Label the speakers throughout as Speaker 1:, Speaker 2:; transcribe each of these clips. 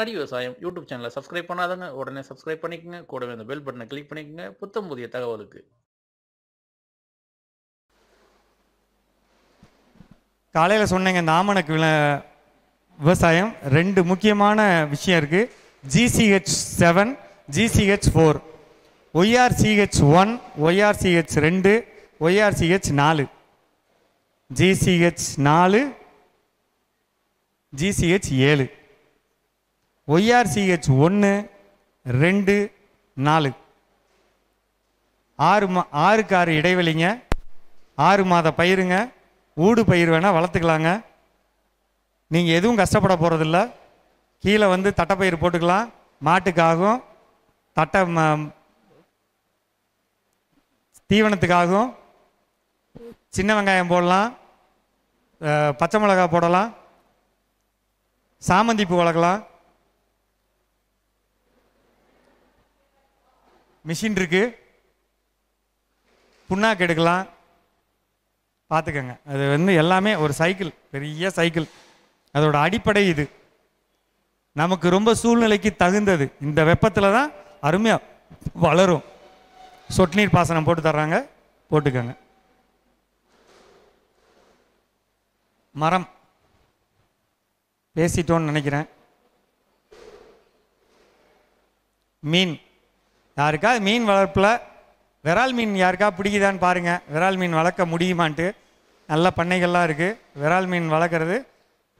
Speaker 1: ஹரி விவசாயம் யூடியூப் சேனலை சப்ஸ்கிரைப் பண்ணாதவங்க உடனே சப்ஸ்கிரைப் பண்ணிக்கோங்க கூடவே அந்த பெல் பட்டனை கிளிக் பண்ணிக்கோங்க புத்தம் புதிய தகவலுக்கு
Speaker 2: காலையில் சொன்னீங்க நாமனுக்கு விவசாயம் ரெண்டு முக்கியமான விஷயம் இருக்குது GCH seven GCH four YRCH one YRCH ரெண்டு ஒய்ஆர்சிஹெச் நாலு ஜிசிஹெச் நாலு ஜிசிஹெச் ஏழு ஒய்ஆர்சிஹெச் ஒன்று ரெண்டு நாலு ஆறு மா ஆறுக்கு ஆறு இடைவெளிங்க ஆறு மாத பயிருங்க ஊடு பயிர் வேணால் வளர்த்துக்கலாங்க நீங்கள் எதுவும் கஷ்டப்பட போகிறதில்ல கீழே வந்து தட்டைப்பயிர் போட்டுக்கலாம் மாட்டுக்காகும் தட்டை தீவனத்துக்காகவும் சின்ன வெங்காயம் போடலாம் பச்சை மிளகாய் போடலாம் சாமந்தி பூ வளர்க்கலாம் மிஷின் இருக்குது புண்ணாக்கு எடுக்கலாம் பார்த்துக்கோங்க அது வந்து எல்லாமே ஒரு சைக்கிள் பெரிய சைக்கிள் அதோட அடிப்படை இது நமக்கு ரொம்ப சூழ்நிலைக்கு தகுந்தது இந்த வெப்பத்தில் தான் அருமையாக வளரும் சொட்டு நீர் பாசனம் போட்டு தர்றாங்க போட்டுக்கோங்க மரம் பேசிட்டோன்னு நினைக்கிறேன் மீன் யாருக்காவது மீன் வளர்ப்பில் விரால் மீன் யாருக்கா பிடிக்குதான்னு பாருங்கள் விரால் மீன் வளர்க்க முடியுமான்ட்டு நல்ல பண்ணைகள்லாம் இருக்குது விரால் மீன் வளர்க்குறது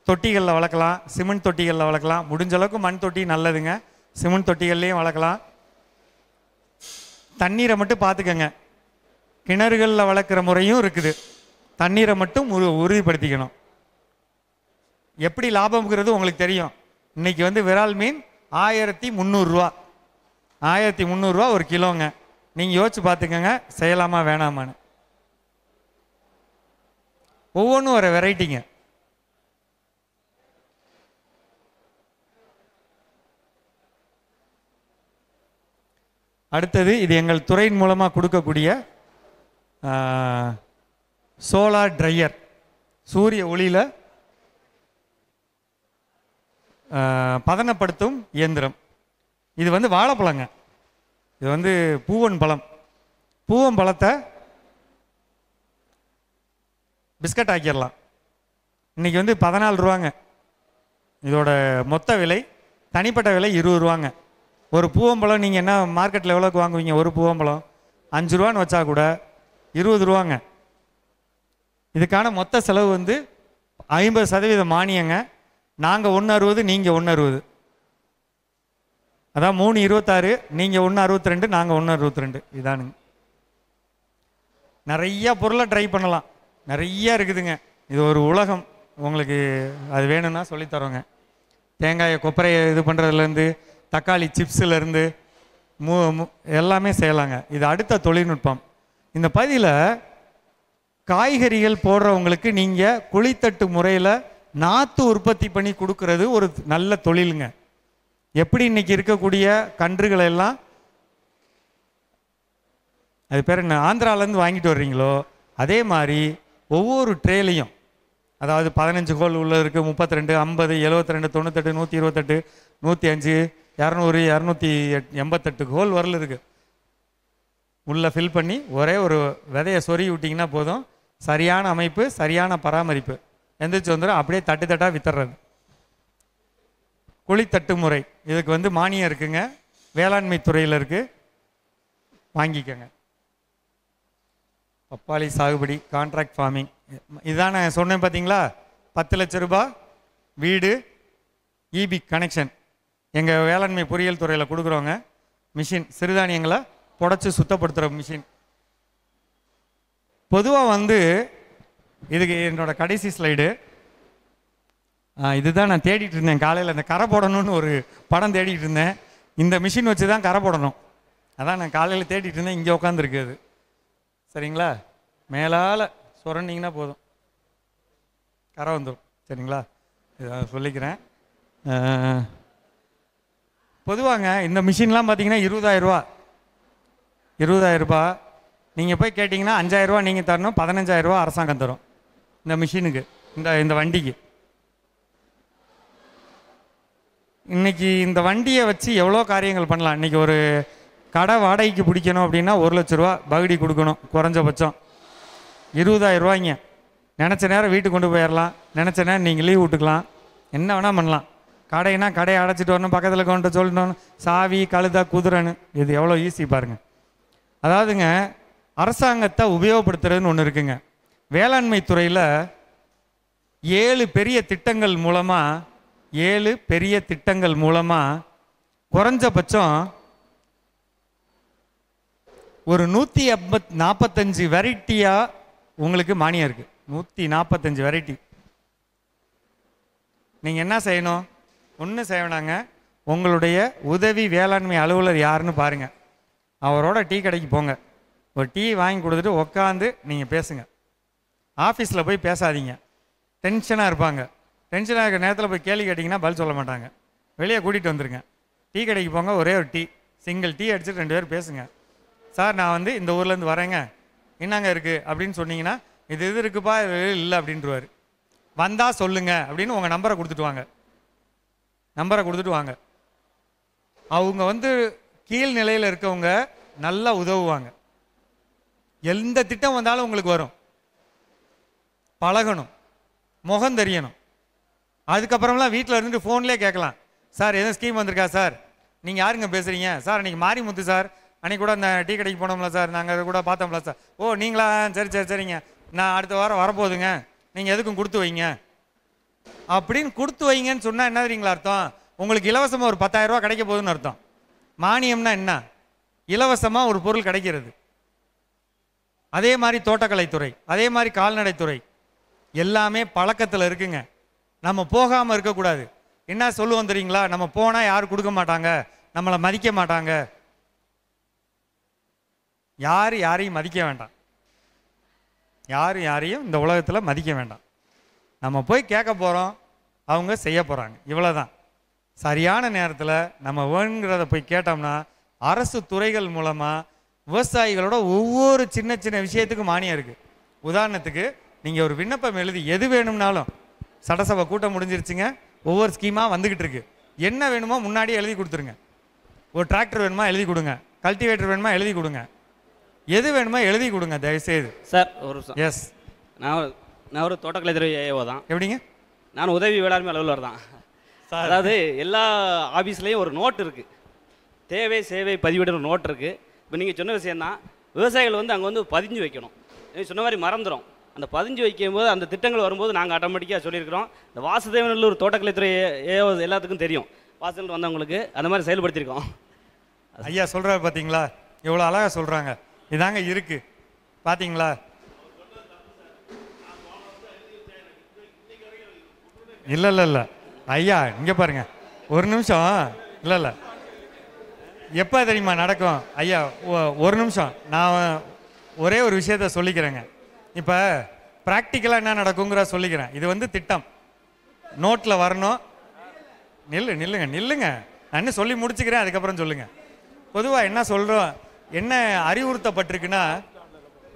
Speaker 2: தொட்டிகளில் வளர்க்கலாம் சிமெண்ட் தொட்டிகளில் வளர்க்கலாம் முடிஞ்ச அளவுக்கு மண் தொட்டி நல்லதுங்க சிமெண்ட் தொட்டிகள்லேயும் வளர்க்கலாம் தண்ணீரை மட்டும் பார்த்துக்கங்க கிணறுகளில் வளர்க்குற முறையும் இருக்குது தண்ணீரை மட்டும் உரு உறுதிப்படுத்திக்கணும் எப்படி லாபம்ங்கிறது உங்களுக்கு தெரியும் இன்றைக்கி வந்து விரால் மீன் ஆயிரத்தி முந்நூறுரூவா ஆயிரத்தி முந்நூறுரூவா ஒரு கிலோங்க நீங்கள் யோசிச்சு பார்த்துக்கோங்க செய்யலாமா வேணாமான்னு ஒவ்வொன்றும் ஒரு வெரைட்டிங்க அடுத்தது இது எங்கள் துறையின் மூலமாக கொடுக்கக்கூடிய சோலார் ட்ரையர் சூரிய ஒளியில் பதனப்படுத்தும் இயந்திரம் இது வந்து வாழைப்பழங்க இது வந்து பூவன் பழம் பூவன் பழத்தை பிஸ்கட் ஆக்கிடலாம் இன்றைக்கி வந்து பதினாலு ரூபாங்க இதோட மொத்த விலை தனிப்பட்ட விலை இருபது ரூபாங்க ஒரு பூவம்பழம் நீங்கள் என்ன மார்க்கெட்டில் எவ்வளோக்கு வாங்குவீங்க ஒரு பூவம்பழம் அஞ்சு ரூபான்னு வச்சா கூட இருபது ரூபாங்க இதுக்கான மொத்த செலவு வந்து ஐம்பது சதவீதம் மானியங்க நாங்கள் ஒன்று அறுபது நீங்கள் ஒன்று அறுபது அதான் மூணு இருபத்தாறு நீங்கள் ஒன்று அறுபத்தி ரெண்டு நாங்கள் ஒன்று அறுபத்தி ரெண்டு இதானுங்க நிறையா பொருளை ட்ரை பண்ணலாம் நிறையா இருக்குதுங்க இது ஒரு உலகம் உங்களுக்கு அது வேணும்னா சொல்லித்தரோங்க தேங்காயை கொப்பரையை இது பண்ணுறதுலேருந்து தக்காளி சிப்ஸுலேருந்து மூ எல்லாமே செய்யலாங்க இது அடுத்த தொழில்நுட்பம் இந்த பதியில் காய்கறிகள் போடுறவங்களுக்கு நீங்கள் குழித்தட்டு முறையில் நாற்று உற்பத்தி பண்ணி கொடுக்கறது ஒரு நல்ல தொழிலுங்க எப்படி இன்னைக்கு இருக்கக்கூடிய கன்றுகளை எல்லாம் அது பேர் என்ன ஆந்திராலேருந்து வாங்கிட்டு வர்றீங்களோ அதே மாதிரி ஒவ்வொரு ட்ரேலையும் அதாவது பதினஞ்சு கோல் உள்ளே இருக்குது முப்பத்தி ரெண்டு ஐம்பது எழுபத்தி ரெண்டு தொண்ணூத்தெட்டு நூற்றி இருபத்தெட்டு நூற்றி அஞ்சு இரநூறு இரநூத்தி எட் எண்பத்தெட்டு கோல் வரல இருக்கு உள்ளே ஃபில் பண்ணி ஒரே ஒரு விதையை சொருகி விட்டிங்கன்னா போதும் சரியான அமைப்பு சரியான பராமரிப்பு எந்திரிச்சு வந்துடும் அப்படியே தட்டு தட்டாக வித்துறது குழித்தட்டு முறை இதுக்கு வந்து மானியம் இருக்குங்க வேளாண்மை துறையில் இருக்குது வாங்கிக்கோங்க பப்பாளி சாகுபடி கான்ட்ராக்ட் ஃபார்மிங் இதுதான் நான் சொன்னேன் பார்த்தீங்களா பத்து லட்ச ரூபா வீடு இபி கனெக்ஷன் எங்கள் வேளாண்மை பொறியியல் துறையில் கொடுக்குறோங்க மிஷின் சிறுதானியங்களை புடச்சி சுத்தப்படுத்துகிற மிஷின் பொதுவாக வந்து இதுக்கு என்னோடய கடைசி ஸ்லைடு இதுதான் நான் தேடிட்டு இருந்தேன் காலையில் இந்த கரை போடணும்னு ஒரு படம் தேடிட்டு இருந்தேன் இந்த மிஷின் வச்சு தான் கரை போடணும் அதான் நான் காலையில் தேடிட்டு இருந்தேன் இங்கே உட்காந்துருக்கு அது சரிங்களா மேலால் சுரண்டிங்கன்னா போதும் கரை வந்துடும் சரிங்களா இதை சொல்லிக்கிறேன் பொதுவாங்க இந்த மிஷின்லாம் பார்த்தீங்கன்னா இருபதாயிரரூபா இருபதாயிரரூபா நீங்கள் போய் கேட்டிங்கன்னா அஞ்சாயிரரூபா நீங்கள் தரணும் பதினஞ்சாயிரரூபா அரசாங்கம் தரும் இந்த மிஷினுக்கு இந்த இந்த வண்டிக்கு இன்னைக்கு இந்த வண்டியை வச்சு எவ்வளோ காரியங்கள் பண்ணலாம் இன்றைக்கி ஒரு கடை வாடகைக்கு பிடிக்கணும் அப்படின்னா ஒரு லட்ச ரூபா பகுடி கொடுக்கணும் குறைஞ்சபட்சம் இருபதாயிரம் ரூபாய்ங்க நினச்ச நேரம் வீட்டுக்கு கொண்டு போயிடலாம் நினச்ச நேரம் நீங்கள் லீவ் விட்டுக்கலாம் என்ன வேணால் பண்ணலாம் கடைனா கடையை அடைச்சிட்டு வரணும் பக்கத்தில் கொண்டு சொல்லணும் சாவி கழுதா குதிரைன்னு இது எவ்வளோ ஈஸி பாருங்கள் அதாவதுங்க அரசாங்கத்தை உபயோகப்படுத்துறதுன்னு ஒன்று இருக்குங்க வேளாண்மை துறையில் ஏழு பெரிய திட்டங்கள் மூலமாக ஏழு பெரிய திட்டங்கள் மூலமாக குறைஞ்சபட்சம் ஒரு நூற்றி ஐம்பத் நாற்பத்தஞ்சு வெரைட்டியாக உங்களுக்கு மானியம் இருக்குது நூற்றி நாற்பத்தஞ்சு வெரைட்டி நீங்கள் என்ன செய்யணும் ஒன்று செய்யணாங்க உங்களுடைய உதவி வேளாண்மை அலுவலர் யாருன்னு பாருங்கள் அவரோட டீ கடைக்கு போங்க ஒரு டீ வாங்கி கொடுத்துட்டு உக்காந்து நீங்கள் பேசுங்க ஆஃபீஸில் போய் பேசாதீங்க டென்ஷனாக இருப்பாங்க டென்ஷன் ஆகிற நேரத்தில் போய் கேள்வி கேட்டிங்கன்னா பதில் சொல்ல மாட்டாங்க வெளியே கூட்டிகிட்டு வந்துருங்க டீ கடைக்கு போங்க ஒரே ஒரு டீ சிங்கிள் டீ அடிச்சுட்டு ரெண்டு பேர் பேசுங்க சார் நான் வந்து இந்த ஊர்லேருந்து வரேங்க என்னங்க இருக்குது அப்படின்னு சொன்னீங்கன்னா இது இது இருக்குப்பா இது இல்லை அப்படின்ட்டுருவார் வந்தால் சொல்லுங்க அப்படின்னு உங்கள் நம்பரை கொடுத்துட்டு வாங்க நம்பரை கொடுத்துட்டு வாங்க அவங்க வந்து கீழ் நிலையில் இருக்கவங்க நல்லா உதவுவாங்க எந்த திட்டம் வந்தாலும் உங்களுக்கு வரும் பழகணும் முகம் தெரியணும் அதுக்கப்புறம்லாம் வீட்டில் இருந்துட்டு ஃபோன்லேயே கேட்கலாம் சார் எதுவும் ஸ்கீம் வந்திருக்கா சார் நீங்கள் யாருங்க பேசுகிறீங்க சார் அன்றைக்கி மாரிமுத்து சார் அன்றைக்கி கூட அந்த டீ கடைக்கு போனோம்ல சார் நாங்கள் அதை கூட பார்த்தோம்ல சார் ஓ நீங்களா சரி சரி சரிங்க நான் அடுத்த வாரம் வரப்போகுதுங்க நீங்கள் எதுக்கும் கொடுத்து வைங்க அப்படின்னு கொடுத்து வைங்கன்னு சொன்னால் என்ன தெரியுங்களா அர்த்தம் உங்களுக்கு இலவசமாக ஒரு பத்தாயிரரூபா கிடைக்க போகுதுன்னு அர்த்தம் மானியம்னா என்ன இலவசமாக ஒரு பொருள் கிடைக்கிறது அதே மாதிரி தோட்டக்கலைத்துறை அதே மாதிரி கால்நடைத்துறை எல்லாமே பழக்கத்தில் இருக்குங்க நம்ம போகாமல் இருக்கக்கூடாது என்ன சொல்லுவோம் தெரியுங்களா நம்ம போனால் யாரும் கொடுக்க மாட்டாங்க நம்மளை மதிக்க மாட்டாங்க யார் யாரையும் மதிக்க வேண்டாம் யார் யாரையும் இந்த உலகத்தில் மதிக்க வேண்டாம் நம்ம போய் கேட்க போகிறோம் அவங்க செய்ய போகிறாங்க இவ்வளோ தான் சரியான நேரத்தில் நம்ம வேணுங்கிறத போய் கேட்டோம்னா அரசு துறைகள் மூலமாக விவசாயிகளோட ஒவ்வொரு சின்ன சின்ன விஷயத்துக்கும் மானியம் இருக்குது உதாரணத்துக்கு நீங்கள் ஒரு விண்ணப்பம் எழுதி எது வேணும்னாலும் சட்டசபை கூட்டம் முடிஞ்சிருச்சுங்க ஒவ்வொரு ஸ்கீமாக வந்துக்கிட்டு இருக்கு என்ன வேணுமோ முன்னாடி எழுதி கொடுத்துருங்க ஒரு டிராக்டர் வேணுமா எழுதி கொடுங்க கல்டிவேட்டர் வேணுமா எழுதி கொடுங்க எது வேணுமோ எழுதி கொடுங்க தயவுசெய்து சார் ஒரு எஸ் நான் நான் ஒரு தோட்டக்கலைத்துறை
Speaker 1: ஏஓ தான் எப்படிங்க நான் உதவி வேளாண்மை அலுவலர் தான் அதாவது எல்லா ஆஃபீஸ்லேயும் ஒரு நோட் இருக்குது தேவை சேவை பதிவிடுற நோட் இருக்குது இப்போ நீங்கள் சொன்ன விஷயம் தான் விவசாயிகள் வந்து அங்கே வந்து பதிஞ்சு வைக்கணும் நீங்கள் சொன்ன மாதிரி மறந்துடும் அந்த பதிஞ்சு வைக்கும்போது அந்த திட்டங்கள் வரும்போது நாங்கள் ஆட்டோமேட்டிக்காக சொல்லியிருக்கிறோம் இந்த வாசுதேவநல்லூர் தோட்டக்கலைத்துறை ஏ எல்லாத்துக்கும் தெரியும் வாசல் வந்தவங்களுக்கு அந்த மாதிரி செயல்படுத்தியிருக்கோம்
Speaker 2: ஐயா சொல்கிறாரு பார்த்தீங்களா இவ்வளோ அழகாக சொல்கிறாங்க இதாங்க இருக்குது பார்த்தீங்களா இல்லை இல்லை இல்லை ஐயா இங்கே பாருங்க ஒரு நிமிஷம் இல்லை இல்லை எப்போ தெரியுமா நடக்கும் ஐயா ஒரு நிமிஷம் நான் ஒரே ஒரு விஷயத்த சொல்லிக்கிறேங்க இப்போ ப்ராக்டிக்கலாக என்ன நடக்குங்கிற சொல்லிக்கிறேன் இது வந்து திட்டம் நோட்டில் வரணும் நில்லு நில்லுங்க நில்லுங்க நான் சொல்லி முடிச்சுக்கிறேன் அதுக்கப்புறம் சொல்லுங்கள் பொதுவாக என்ன சொல்கிறோம் என்ன அறிவுறுத்தப்பட்டிருக்குன்னா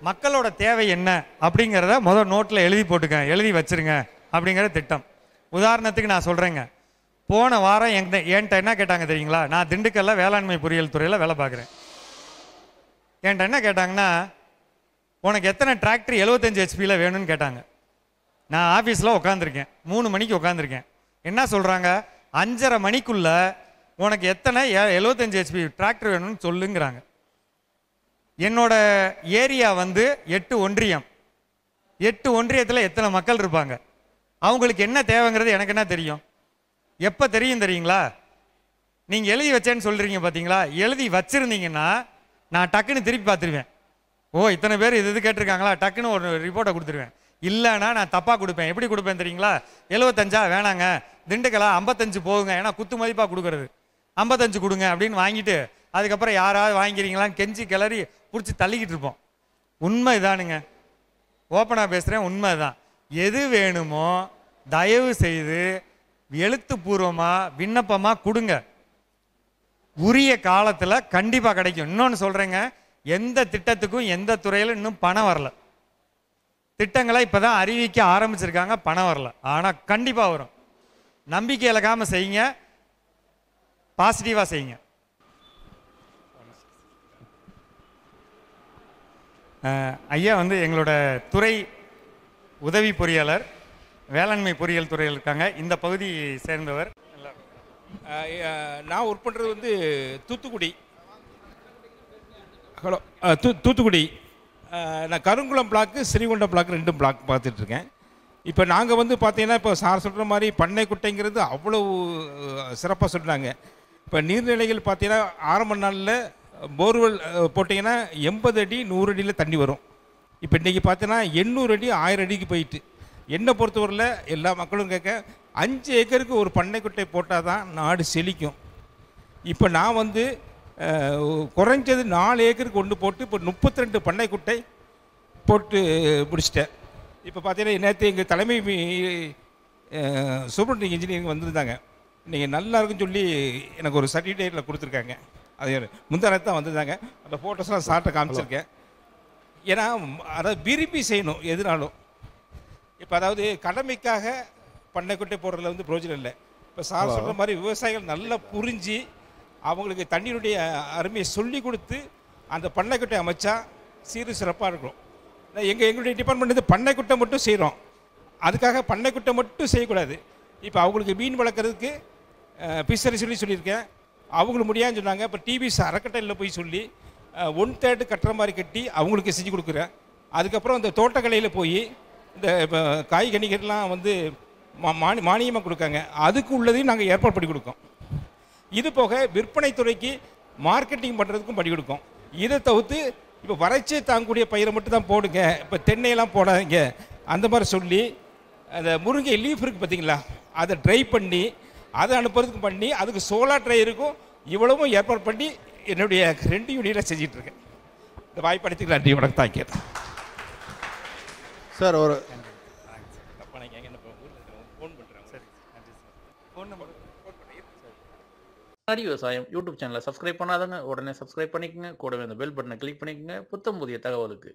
Speaker 2: மக்களோட தேவை என்ன அப்படிங்கிறத முதல் நோட்டில் எழுதி போட்டுக்க எழுதி வச்சுருங்க அப்படிங்கிற திட்டம் உதாரணத்துக்கு நான் சொல்கிறேங்க போன வாரம் எங்க என்கிட்ட என்ன கேட்டாங்க தெரியுங்களா நான் திண்டுக்கல்ல வேளாண்மை பொறியியல் துறையில் வேலை பார்க்குறேன் என்கிட்ட என்ன கேட்டாங்கன்னா உனக்கு எத்தனை டிராக்டர் எழுபத்தஞ்சி ஹெச்பியில் வேணும்னு கேட்டாங்க நான் ஆஃபீஸில் உட்காந்துருக்கேன் மூணு மணிக்கு உட்காந்துருக்கேன் என்ன சொல்கிறாங்க அஞ்சரை மணிக்குள்ளே உனக்கு எத்தனை எழுபத்தஞ்சி ஹெச்பி டிராக்டர் வேணும்னு சொல்லுங்கிறாங்க என்னோட ஏரியா வந்து எட்டு ஒன்றியம் எட்டு ஒன்றியத்தில் எத்தனை மக்கள் இருப்பாங்க அவங்களுக்கு என்ன தேவைங்கிறது எனக்கு என்ன தெரியும் எப்போ தெரியும் தெரியுங்களா நீங்கள் எழுதி வச்சேன்னு சொல்கிறீங்க பார்த்தீங்களா எழுதி வச்சுருந்தீங்கன்னா நான் டக்குன்னு திருப்பி பார்த்துருவேன் ஓ இத்தனை பேர் இது இது கேட்டிருக்காங்களா டக்குன்னு ஒரு ரிப்போர்ட்டை கொடுத்துருவேன் இல்லைன்னா நான் தப்பாக கொடுப்பேன் எப்படி கொடுப்பேன் தெரியுங்களா எழுபத்தஞ்சா வேணாங்க திண்டுக்கலாக ஐம்பத்தஞ்சு போகுங்க ஏன்னா குத்து மதிப்பாக கொடுக்குறது ஐம்பத்தஞ்சு கொடுங்க அப்படின்னு வாங்கிட்டு அதுக்கப்புறம் யாராவது வாங்கிக்கிறீங்களான்னு கெஞ்சி கிளறி பிடிச்சி தள்ளிக்கிட்டு இருப்போம் உண்மை இதானுங்க ஓப்பனாக பேசுகிறேன் உண்மை தான் எது வேணுமோ தயவு செய்து எழுத்துப்பூர்வமாக விண்ணப்பமாக கொடுங்க உரிய காலத்தில் கண்டிப்பாக கிடைக்கும் இன்னொன்று சொல்கிறேங்க எந்த திட்டத்துக்கும் எந்த துறையில் இன்னும் பணம் வரல திட்டங்களை இப்போ தான் அறிவிக்க ஆரம்பிச்சிருக்காங்க பணம் வரல ஆனால் கண்டிப்பாக வரும் நம்பிக்கை இழக்காமல் செய்யுங்க பாசிட்டிவாக செய்யுங்க ஐயா வந்து எங்களோட துறை உதவி பொறியாளர் வேளாண்மை பொறியியல் துறையில் இருக்காங்க இந்த பகுதி சேர்ந்தவர் நான் ஒர்க் பண்ணுறது வந்து தூத்துக்குடி ஹலோ தூ
Speaker 1: தூத்துக்குடி நான் கருங்குளம் பிளாக்கு ஸ்ரீகுண்டம் பிளாக் ரெண்டும் பிளாக் பார்த்துட்ருக்கேன் இப்போ நாங்கள் வந்து பார்த்தீங்கன்னா இப்போ சார் சொல்கிற மாதிரி பண்ணை குட்டைங்கிறது அவ்வளோ சிறப்பாக சொல்கிறாங்க இப்போ நீர்நிலைகள் பார்த்தீங்கன்னா ஆரம்ப நாளில் போர்வெல் போட்டிங்கன்னா எண்பது அடி நூறு அடியில் தண்ணி வரும் இப்போ இன்றைக்கி பார்த்தீங்கன்னா எண்ணூறு அடி ஆயிரம் அடிக்கு போயிட்டு என்னை பொறுத்தவரையில் எல்லா மக்களும் கேட்க அஞ்சு ஏக்கருக்கு ஒரு பண்ணைக்குட்டை போட்டால் தான் நாடு செழிக்கும் இப்போ நான் வந்து குறைஞ்சது நாலு ஏக்கருக்கு கொண்டு போட்டு இப்போ முப்பத்தி ரெண்டு பண்ணைக்குட்டை போட்டு முடிச்சிட்டேன் இப்போ பார்த்தீங்கன்னா நேற்று எங்கள் தலைமை சூப்பரண்டிங் இன்ஜினியரிங் வந்திருந்தாங்க நீங்கள் நல்லா இருக்குன்னு சொல்லி எனக்கு ஒரு சர்டிஃபிகேட்டில் கொடுத்துருக்காங்க அது முந்தானத்து தான் வந்திருந்தாங்க அந்த ஃபோட்டோஸ்லாம் சார்ட்டை காமிச்சிருக்கேன் ஏன்னா அதை விரும்பி செய்யணும் எதுனாலும் இப்போ அதாவது கடமைக்காக பண்ணைக்குட்டை போடுறதுல வந்து பிரோஜனம் இல்லை இப்போ சார் சொல்கிற மாதிரி விவசாயிகள் நல்லா புரிஞ்சு அவங்களுக்கு தண்ணீருடைய அருமையை சொல்லி கொடுத்து அந்த பண்ணைக்குட்டை அமைச்சா சீரு சிறப்பாக இருக்கும் எங்கள் எங்களுடைய டிபார்ட்மெண்ட் வந்து பண்ணைக்குட்டை மட்டும் செய்கிறோம் அதுக்காக பண்ணைக்குட்டை மட்டும் செய்யக்கூடாது இப்போ அவங்களுக்கு மீன் வளர்க்குறதுக்கு பிசரி சொல்லி சொல்லியிருக்கேன் அவங்களுக்கு முடியாதுன்னு சொன்னாங்க இப்போ டிவிஸ் அறக்கட்டையில் போய் சொல்லி ஒன் தேர்டு கட்டுற மாதிரி கட்டி அவங்களுக்கு செஞ்சு கொடுக்குறேன் அதுக்கப்புறம் இந்த தோட்டக்கலையில் போய் இந்த இப்போ காய்கனிகள்லாம் வந்து மா மானி மானியமாக கொடுக்காங்க அதுக்கு உள்ளதையும் நாங்கள் ஏற்பாடு பண்ணி கொடுக்கோம் இது போக விற்பனை துறைக்கு மார்க்கெட்டிங் பண்ணுறதுக்கும் படி கொடுக்கும் இதை தவிர்த்து இப்போ வறட்சி தாங்கக்கூடிய பயிரை மட்டும் தான் போடுங்க இப்போ தென்னையெல்லாம் போடாதீங்க அந்த மாதிரி சொல்லி அந்த முருங்கை லீஃப் இருக்குது பார்த்தீங்களா அதை ட்ரை பண்ணி அதை அனுப்புறதுக்கும் பண்ணி அதுக்கு சோலார் ட்ரை இருக்கும் இவ்வளவும் ஏற்பாடு பண்ணி என்னுடைய ரெண்டு யூனிட்டில் செஞ்சிட்ருக்கேன் இந்த வாய்ப்பு அடித்துக்கலாம் நன்றி வணக்கம் தாக்கி சார் ஒரு ஹரி விவசாயம் யூடியூப் சேனலை சப்ஸ்கிரைப் பண்ணாதவங்க உடனே சப்ஸ்கிரைப் பண்ணிக்கோங்க கூடவே அந்த பெல் பட்டனை கிளிக் பண்ணிக்கோங்க புத்தம் புதிய தகவலுக்கு